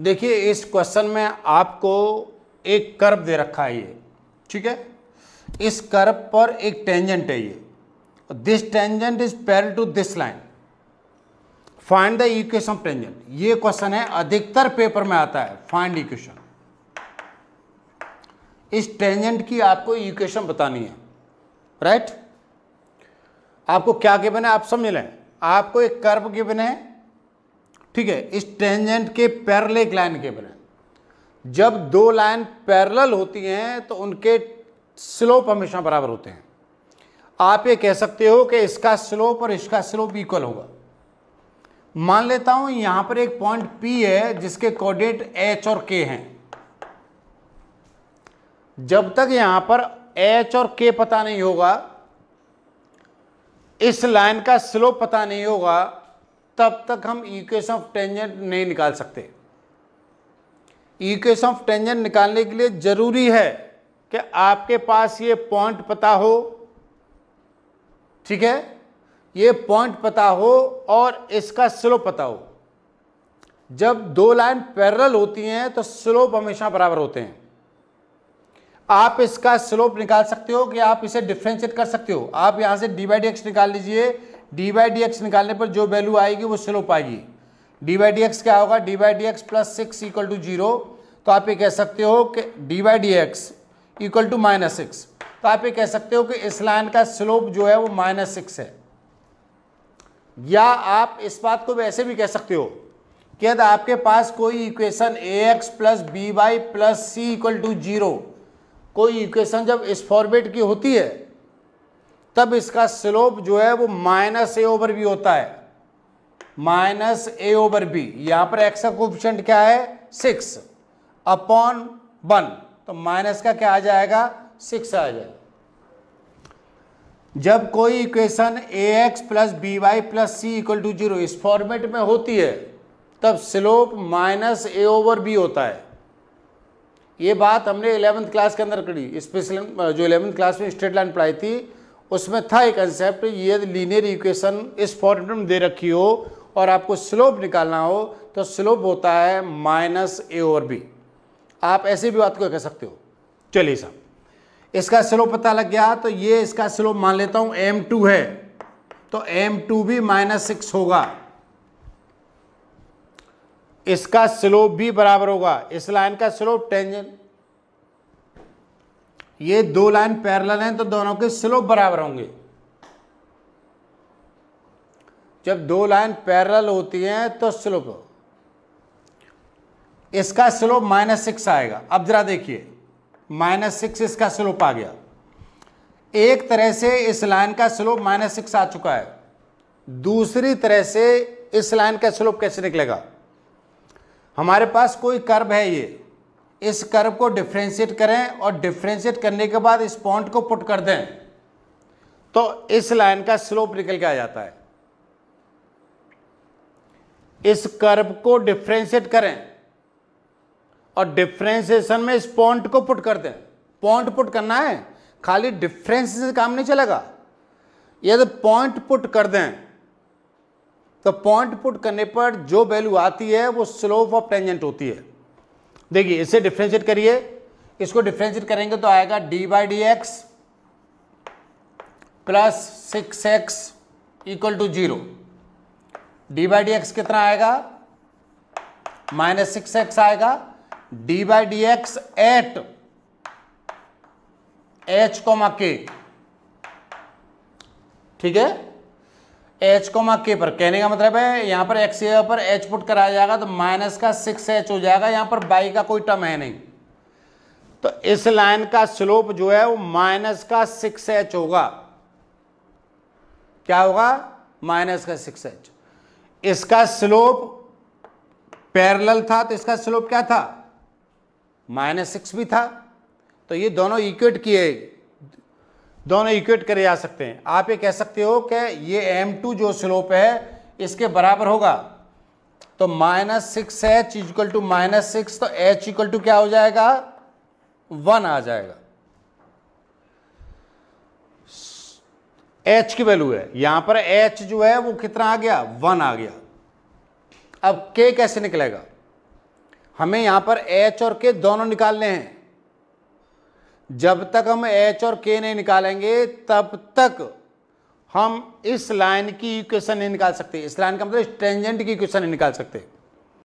देखिए इस क्वेश्चन में आपको एक कर्व दे रखा है ये ठीक है इस कर्व पर एक टेंजेंट है ये this tangent is parallel to this line find the equation tangent ये क्वेश्चन है अधिकतर पेपर में आता है फाइंड इक्वेशन इस टेंजेंट की आपको इक्वेशन बतानी है राइट right? आपको क्या गिवन है आप समझ लें आपको एक कर्व गिवन है ठीक है इस टेंजेंट के पैरल एक लाइन के बने जब दो लाइन पैरल होती हैं तो उनके स्लोप हमेशा बराबर होते हैं आप ये कह सकते हो कि इसका स्लोप और इसका स्लोप इक्वल होगा मान लेता हूं यहां पर एक पॉइंट P है जिसके कोऑर्डिनेट H और K हैं जब तक यहां पर H और K पता नहीं होगा इस लाइन का स्लोप पता नहीं होगा तब तक हम इक्वेशन ऑफ टेंजेंट नहीं निकाल सकते इक्वेशन ऑफ टेंजेंट निकालने के लिए ज़रूरी है कि आपके पास ये पॉइंट पता हो ठीक है ये पॉइंट पता हो और इसका स्लोप पता हो जब दो लाइन पैरल होती हैं तो स्लोप हमेशा बराबर होते हैं आप इसका स्लोप निकाल सकते हो कि आप इसे डिफ्रेंशिएट कर सकते हो आप यहां से डी बाई डी एक्स निकाल लीजिए डी बाई डी एक्स निकालने पर जो वैल्यू आएगी वो स्लोप आएगी डी बाई डी एक्स क्या होगा D by D X plus six equal to zero तो आप ये कह सकते हो कि D by D X equal to minus six तो आप ये कह सकते हो कि इस लाइन का स्लोप जो है वो माइनस सिक्स है या आप इस बात को वैसे भी कह सकते हो कि यदि आपके पास कोई equation A X plus B Y plus C equal to zero कोई इक्वेशन जब इस फॉर्मेट की होती है तब इसका स्लोप जो है वो माइनस ए ओवर बी होता है माइनस ए ओवर बी यहां पर एक्स का कोफिशेंट क्या है सिक्स अपॉन वन तो माइनस का क्या आ जाएगा सिक्स आ जाएगा जब कोई equation A X plus B Y plus C equal to zero इस फॉर्मेट में होती है तब slope minus A over B होता है ये बात हमने इलेवंथ क्लास के अंदर करी स्पेशल जो इलेवंथ क्लास में स्ट्रेट लाइन पढ़ाई थी उसमें था एक कंसेप्ट ये लीनियर इक्वेशन इस फॉर्म में दे रखी हो और आपको स्लोप निकालना हो तो स्लोप होता है माइनस ए और बी आप ऐसे भी बात को कह सकते हो चलिए साहब इसका स्लोप पता लग गया तो ये इसका स्लोप मान लेता हूँ एम टू है तो एम टू भी माइनस सिक्स होगा इसका स्लोप भी बराबर होगा इस लाइन का स्लोप टेंजेंट ये दो लाइन पैरेलल हैं तो दोनों के स्लोप बराबर होंगे जब दो लाइन पैरेलल होती हैं तो स्लोप इसका स्लोप माइनस सिक्स आएगा अब जरा देखिए माइनस सिक्स इसका स्लोप आ गया एक तरह से इस लाइन का स्लोप माइनस सिक्स आ चुका है दूसरी तरह से इस लाइन का स्लोप कैसे निकलेगा हमारे पास कोई कर्व है ये इस कर्व को डिफ्रेंशिएट करें और डिफ्रेंशिएट करने के बाद इस पॉइंट को पुट कर दें तो इस लाइन का स्लोप निकल के आ जाता है इस कर्व को डिफ्रेंशिएट करें और डिफ्रेंशिएशन में इस पॉइंट को पुट कर दें पॉइंट पुट करना है खाली डिफ्रेंस से काम नहीं चलेगा यदि पॉइंट पुट कर दें तो पॉइंट पुट करने पर जो वैल्यू आती है वो स्लोप ऑफ टेंजेंट होती है देखिए इसे डिफ्रेंशिएट करिए इसको डिफ्रेंशिएट करेंगे तो आएगा D by D X plus six X equal to zero D by D X कितना आएगा माइनस सिक्स एक्स आएगा D by D X at H comma के ठीक है एच कोमा के पर कहने का मतलब है यहाँ पर एक्स पर एच पुट कराया जाएगा तो माइनस का सिक्स एच हो जाएगा यहाँ पर बाई का कोई टर्म है नहीं तो इस लाइन का स्लोप जो है वो माइनस का सिक्स एच होगा क्या होगा माइनस का सिक्स एच इसका स्लोप पैरेलल था तो इसका स्लोप क्या था माइनस सिक्स भी था तो ये दोनों इक्वेट किए दोनों इक्वेट करे जा सकते हैं आप ये कह सकते हो कि ये एम टू जो स्लोप है इसके बराबर होगा तो minus six H equal to minus six तो एच इक्वल टू क्या हो जाएगा वन आ जाएगा एच की वैल्यू है यहां पर एच जो है वो कितना आ गया वन आ गया अब के कैसे निकलेगा हमें यहां पर एच और के दोनों निकालने हैं जब तक हम एच और के नहीं निकालेंगे तब तक हम इस लाइन की इक्वेशन नहीं निकाल सकते इस लाइन का मतलब स्टेंजेंट की इक्वेशन नहीं निकाल सकते